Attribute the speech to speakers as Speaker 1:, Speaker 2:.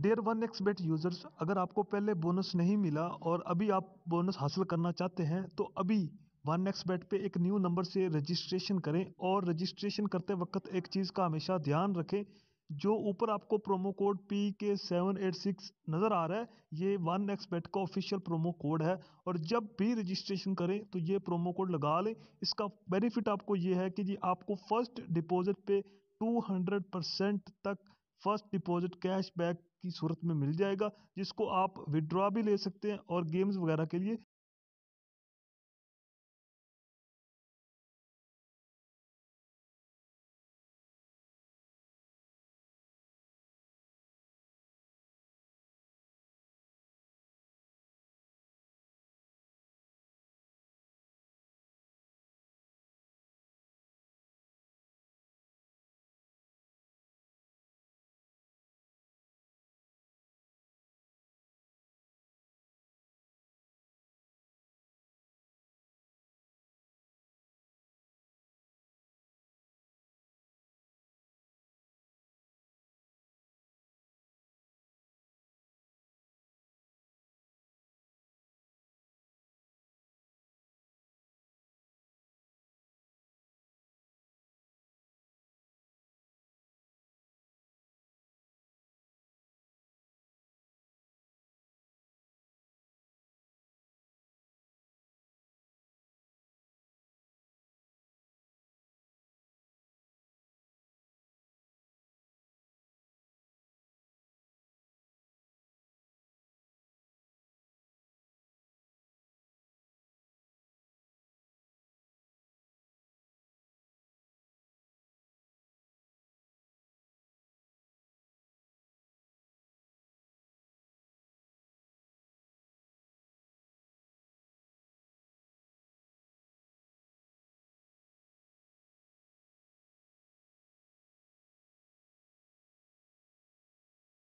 Speaker 1: dare one x bet users अगर आपको पहले बोनस नहीं मिला और अभी आप बोनस हासिल करना चाहते हैं तो अभी वन एक्स बेट पे एक न्यू नंबर से रजिस्ट्रेशन करें और रजिस्ट्रेशन करते वक्त एक चीज़ का हमेशा ध्यान रखें जो ऊपर आपको promo code P K seven eight six नज़र आ रहा है ये वन एक्स बेट का ऑफिशियल प्रोमो कोड है और जब भी रजिस्ट्रेशन करें तो ये प्रोमो कोड लगा लें इसका बेनिफिट आपको ये है कि जी आपको फर्स्ट डिपॉजिट पे टू हंड्रेड परसेंट तक फर्स्ट डिपॉजिट कैशबैक की सूरत में मिल जाएगा जिसको आप विड्रॉ भी ले सकते हैं और गेम्स वगैरह के लिए